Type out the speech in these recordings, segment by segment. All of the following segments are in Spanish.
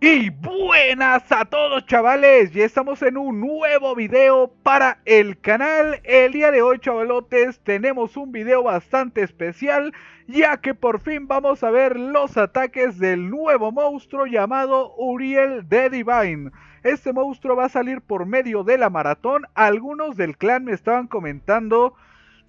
Y buenas a todos chavales, ya estamos en un nuevo video para el canal El día de hoy chavalotes tenemos un video bastante especial Ya que por fin vamos a ver los ataques del nuevo monstruo llamado Uriel de Divine Este monstruo va a salir por medio de la maratón Algunos del clan me estaban comentando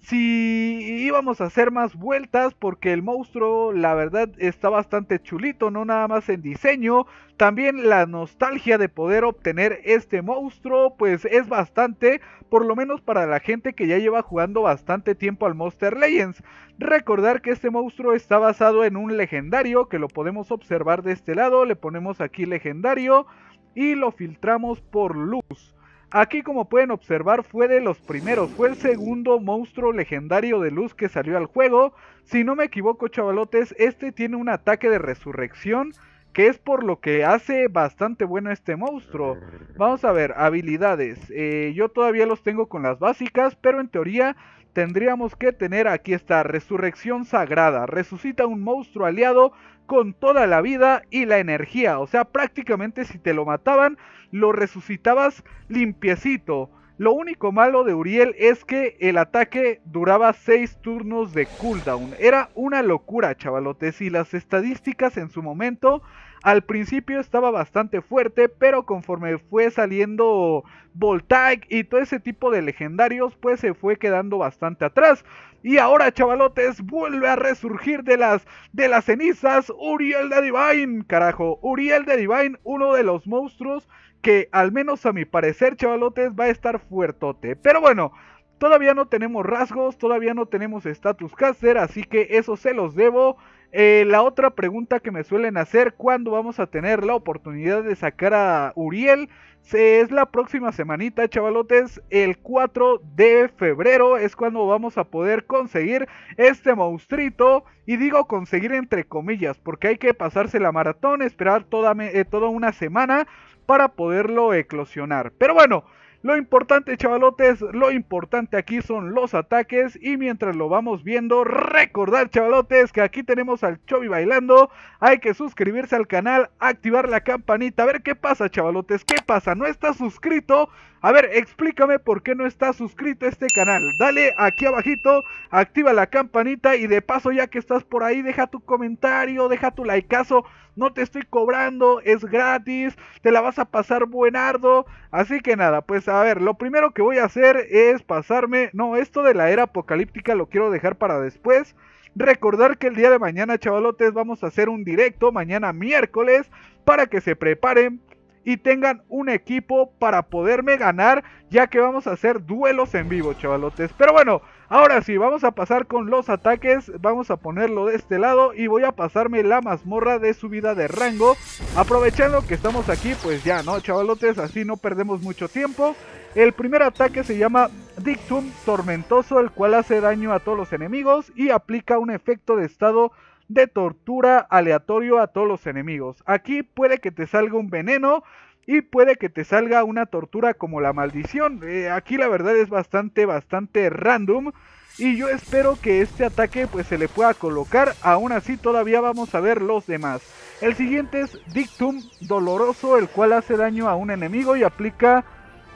si íbamos a hacer más vueltas porque el monstruo la verdad está bastante chulito, no nada más en diseño, también la nostalgia de poder obtener este monstruo pues es bastante, por lo menos para la gente que ya lleva jugando bastante tiempo al Monster Legends. Recordar que este monstruo está basado en un legendario que lo podemos observar de este lado, le ponemos aquí legendario y lo filtramos por luz. Aquí como pueden observar fue de los primeros, fue el segundo monstruo legendario de luz que salió al juego. Si no me equivoco chavalotes, este tiene un ataque de resurrección que es por lo que hace bastante bueno este monstruo. Vamos a ver, habilidades. Eh, yo todavía los tengo con las básicas, pero en teoría tendríamos que tener aquí esta resurrección sagrada, resucita un monstruo aliado con toda la vida y la energía, o sea, prácticamente si te lo mataban, lo resucitabas limpiecito. Lo único malo de Uriel es que el ataque duraba 6 turnos de cooldown. Era una locura, chavalotes, y las estadísticas en su momento al principio estaba bastante fuerte, pero conforme fue saliendo Voltaic y todo ese tipo de legendarios, pues se fue quedando bastante atrás. Y ahora, chavalotes, vuelve a resurgir de las, de las cenizas Uriel de Divine, carajo. Uriel de Divine, uno de los monstruos que al menos a mi parecer, chavalotes, va a estar fuertote. Pero bueno, todavía no tenemos rasgos, todavía no tenemos status caster, así que eso se los debo. Eh, la otra pregunta que me suelen hacer, ¿cuándo vamos a tener la oportunidad de sacar a Uriel? es la próxima semanita, chavalotes, el 4 de febrero es cuando vamos a poder conseguir este monstruito. Y digo conseguir entre comillas, porque hay que pasarse la maratón, esperar toda, eh, toda una semana para poderlo eclosionar. Pero bueno, lo importante chavalotes, lo importante aquí son los ataques y mientras lo vamos viendo, recordar chavalotes que aquí tenemos al Chobi bailando, hay que suscribirse al canal, activar la campanita, a ver qué pasa chavalotes, qué pasa, no estás suscrito, a ver explícame por qué no estás suscrito a este canal, dale aquí abajito, activa la campanita y de paso ya que estás por ahí deja tu comentario, deja tu likeazo, no te estoy cobrando, es gratis, te la vas a pasar buenardo. Así que nada, pues a ver, lo primero que voy a hacer es pasarme, no, esto de la era apocalíptica lo quiero dejar para después. Recordar que el día de mañana, chavalotes, vamos a hacer un directo mañana miércoles para que se preparen y tengan un equipo para poderme ganar, ya que vamos a hacer duelos en vivo, chavalotes. Pero bueno, Ahora sí, vamos a pasar con los ataques. Vamos a ponerlo de este lado y voy a pasarme la mazmorra de subida de rango. Aprovechando que estamos aquí, pues ya, ¿no? Chavalotes, así no perdemos mucho tiempo. El primer ataque se llama Dictum Tormentoso, el cual hace daño a todos los enemigos y aplica un efecto de estado de tortura aleatorio a todos los enemigos. Aquí puede que te salga un veneno, y puede que te salga una tortura como la maldición. Eh, aquí la verdad es bastante, bastante random. Y yo espero que este ataque pues se le pueda colocar. Aún así todavía vamos a ver los demás. El siguiente es Dictum Doloroso, el cual hace daño a un enemigo y aplica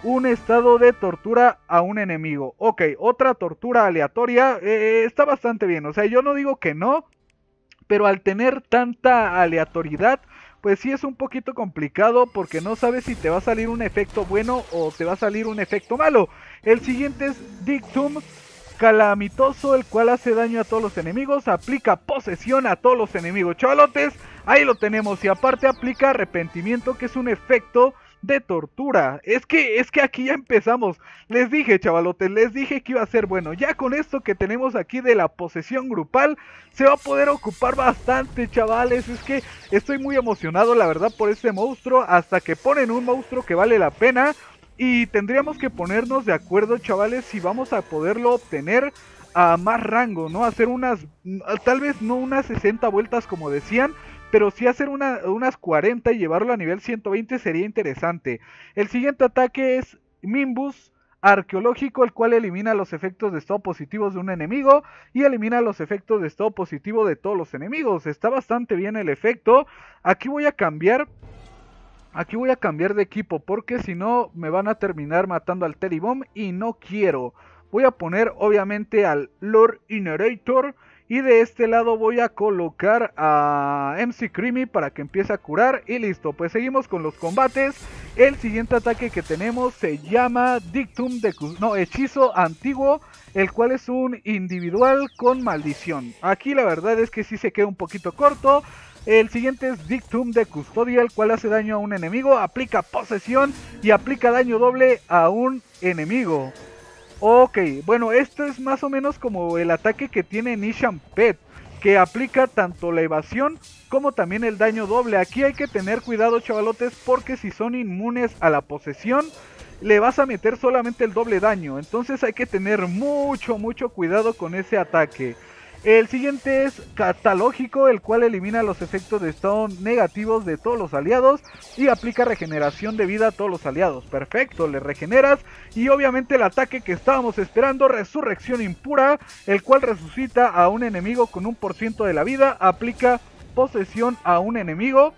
un estado de tortura a un enemigo. Ok, otra tortura aleatoria. Eh, eh, está bastante bien. O sea, yo no digo que no. Pero al tener tanta aleatoriedad, pues sí es un poquito complicado porque no sabes si te va a salir un efecto bueno o te va a salir un efecto malo. El siguiente es Dictum Calamitoso, el cual hace daño a todos los enemigos, aplica posesión a todos los enemigos Chavalotes, ahí lo tenemos y aparte aplica arrepentimiento que es un efecto de tortura. Es que, es que aquí ya empezamos. Les dije, chavalotes, les dije que iba a ser bueno. Ya con esto que tenemos aquí de la posesión grupal, se va a poder ocupar bastante, chavales. Es que estoy muy emocionado, la verdad, por este monstruo. Hasta que ponen un monstruo que vale la pena. Y tendríamos que ponernos de acuerdo, chavales, si vamos a poderlo obtener a más rango, ¿no? Hacer unas, tal vez no unas 60 vueltas como decían, pero si hacer unas 40 y llevarlo a nivel 120 sería interesante. El siguiente ataque es Mimbus arqueológico, el cual elimina los efectos de estado positivos de un enemigo y elimina los efectos de estado positivo de todos los enemigos. Está bastante bien el efecto. Aquí voy a cambiar. Aquí voy a cambiar de equipo porque si no me van a terminar matando al Bomb y no quiero. Voy a poner obviamente al Lord Inerator y de este lado voy a colocar a MC Creamy para que empiece a curar. Y listo, pues seguimos con los combates. El siguiente ataque que tenemos se llama Dictum de no, Hechizo Antiguo, el cual es un individual con maldición. Aquí la verdad es que sí se queda un poquito corto. El siguiente es Dictum de Custodia, el cual hace daño a un enemigo, aplica posesión y aplica daño doble a un enemigo. Ok, bueno, esto es más o menos como el ataque que tiene Nishan Pet, que aplica tanto la evasión como también el daño doble. Aquí hay que tener cuidado, chavalotes, porque si son inmunes a la posesión, le vas a meter solamente el doble daño. Entonces hay que tener mucho, mucho cuidado con ese ataque. El siguiente es catalógico, el cual elimina los efectos de estado negativos de todos los aliados y aplica regeneración de vida a todos los aliados. Perfecto, le regeneras y obviamente el ataque que estábamos esperando, resurrección impura, el cual resucita a un enemigo con un por ciento de la vida, aplica posesión a un enemigo.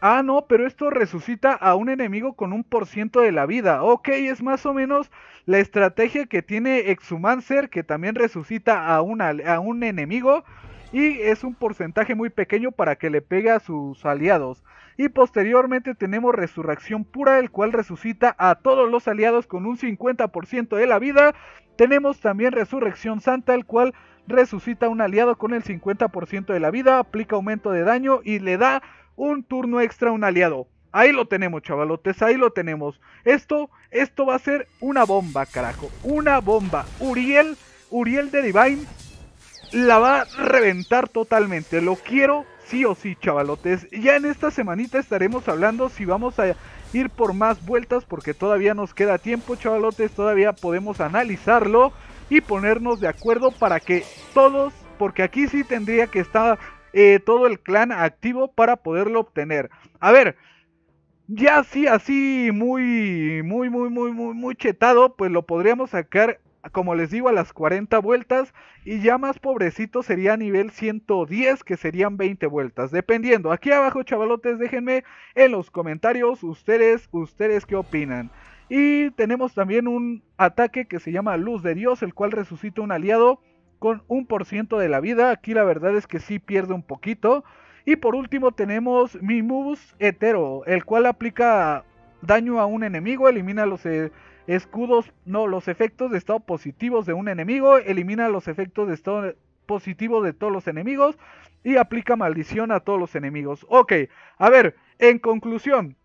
Ah, no, pero esto resucita a un enemigo con un por ciento de la vida. Ok, es más o menos la estrategia que tiene Exhumancer, que también resucita a, a un enemigo, y es un porcentaje muy pequeño para que le pegue a sus aliados. Y posteriormente tenemos Resurrección Pura, el cual resucita a todos los aliados con un 50% de la vida. Tenemos también Resurrección Santa, el cual resucita a un aliado con el 50% de la vida, aplica aumento de daño y le da un turno extra a un aliado. Ahí lo tenemos, chavalotes, ahí lo tenemos. Esto, esto va a ser una bomba, carajo. Una bomba. Uriel, Uriel de Divine la va a reventar totalmente. Lo quiero sí o sí, chavalotes. Ya en esta semanita estaremos hablando si vamos a ir por más vueltas porque todavía nos queda tiempo, chavalotes. Todavía podemos analizarlo y ponernos de acuerdo para que todos, porque aquí sí tendría que estar eh, todo el clan activo para poderlo obtener. A ver, ya sí, así muy, muy, muy, muy, muy, chetado, pues lo podríamos sacar, como les digo, a las 40 vueltas. Y ya más pobrecito sería a nivel 110, que serían 20 vueltas, dependiendo. Aquí abajo, chavalotes, déjenme en los comentarios ustedes, ustedes qué opinan. Y tenemos también un ataque que se llama Luz de Dios, el cual resucita un aliado con un por ciento de la vida. Aquí la verdad es que sí pierde un poquito. Y por último tenemos Mimus Hetero, el cual aplica daño a un enemigo, elimina los e, escudos, no, los efectos de estado positivos de un enemigo, elimina los efectos de estado positivo de todos los enemigos y aplica maldición a todos los enemigos. Ok, a ver, en conclusión,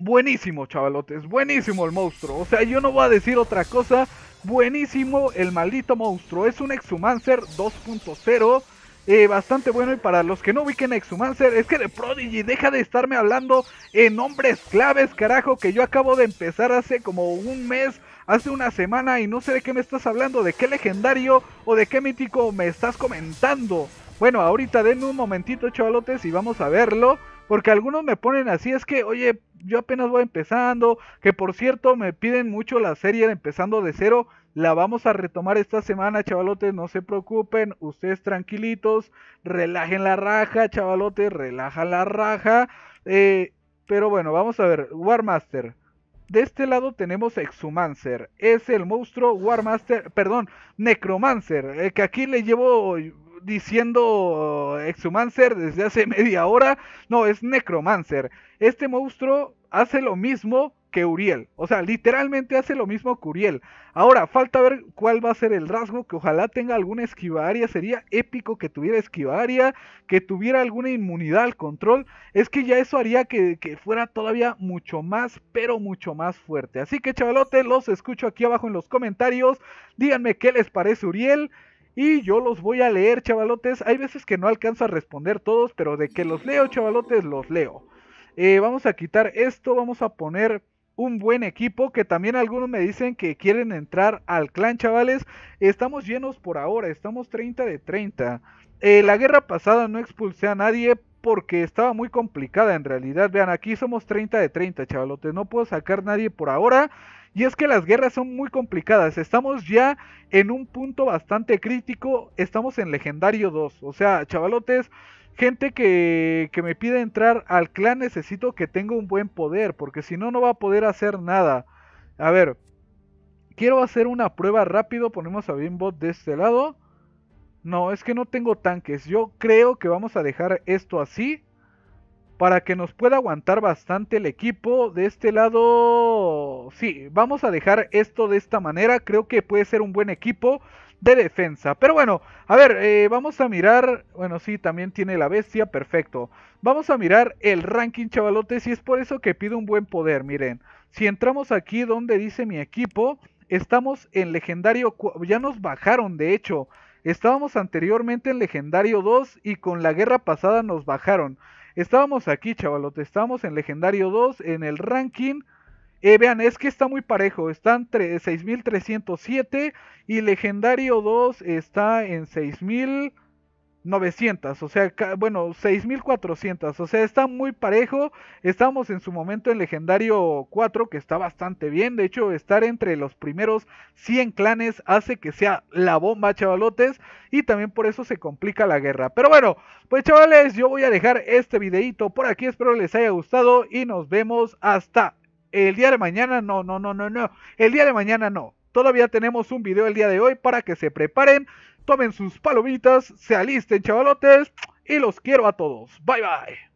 buenísimo chavalotes, buenísimo el monstruo. O sea, yo no voy a decir otra cosa, buenísimo el maldito monstruo. Es un Exhumancer 2.0 eh, bastante bueno. Y para los que no ubiquen a Exhumancer, es que de Prodigy deja de estarme hablando en nombres claves, carajo, que yo acabo de empezar hace como un mes, hace una semana y no sé de qué me estás hablando, de qué legendario o de qué mítico me estás comentando. Bueno, ahorita denme un momentito, chavalotes, y vamos a verlo. Porque algunos me ponen así, es que, oye, yo apenas voy empezando. Que por cierto, me piden mucho la serie empezando de cero. La vamos a retomar esta semana, chavalotes, no se preocupen, ustedes tranquilitos, relajen la raja, chavalotes, relaja la raja. Eh, pero bueno, vamos a ver, Warmaster. De este lado tenemos Exumancer, es el monstruo Warmaster, perdón, Necromancer, que aquí le llevo diciendo Exumancer desde hace media hora. No, es Necromancer. Este monstruo hace lo mismo que Uriel. O sea, literalmente hace lo mismo que Uriel. Ahora, falta ver cuál va a ser el rasgo, que ojalá tenga alguna área Sería épico que tuviera área que tuviera alguna inmunidad al control. Es que ya eso haría que, fuera todavía mucho más, pero mucho más fuerte. Así que chavalotes, los escucho aquí abajo en los comentarios. Díganme qué les parece Uriel. Y yo los voy a leer, chavalotes. Hay veces que no alcanzo a responder todos, pero de que los leo, chavalotes, los leo. Eh, vamos a quitar esto, vamos a poner un buen equipo que también algunos me dicen que quieren entrar al clan, chavales. Estamos llenos por ahora, estamos 30 de 30. Eh, la guerra pasada no expulsé a nadie porque estaba muy complicada en realidad. Vean, aquí somos 30 de 30, chavalotes. No puedo sacar nadie por ahora. Y es que las guerras son muy complicadas. Estamos ya en un punto bastante crítico. Estamos en legendario 2. O sea, chavalotes, gente que, me pida entrar al clan necesito que tenga un buen poder, porque si no, no va a poder hacer nada. A ver, quiero hacer una prueba rápido, ponemos a Bimbot de este lado. No, es que no tengo tanques, yo creo que vamos a dejar esto así. Para que nos pueda aguantar bastante el equipo de este lado... Sí, vamos a dejar esto de esta manera. Creo que puede ser un buen equipo de defensa. Pero bueno, a ver, eh, vamos a mirar. Bueno, sí, también tiene la bestia, perfecto. Vamos a mirar el ranking, chavalotes, y es por eso que pido un buen poder. Miren, si entramos aquí donde dice mi equipo, estamos en legendario. Ya nos bajaron, de hecho. Estábamos anteriormente en legendario 2 y con la guerra pasada nos bajaron. Estábamos aquí, chavalotes. Estábamos en legendario 2, en el ranking eh, vean, es que está muy parejo. Están 6.307 y Legendario 2 está en 6.900. O sea, bueno, 6.400. O sea, está muy parejo. Estamos en su momento en Legendario 4, que está bastante bien. De hecho, estar entre los primeros 100 clanes hace que sea la bomba, chavalotes. Y también por eso se complica la guerra. Pero bueno, pues chavales, yo voy a dejar este videito por aquí. Espero les haya gustado y nos vemos hasta el día de mañana no, no, no, no, no, el día de mañana no. Todavía tenemos un video el día de hoy para que se preparen, tomen sus palomitas, se alisten chavalotes y los quiero a todos. Bye bye.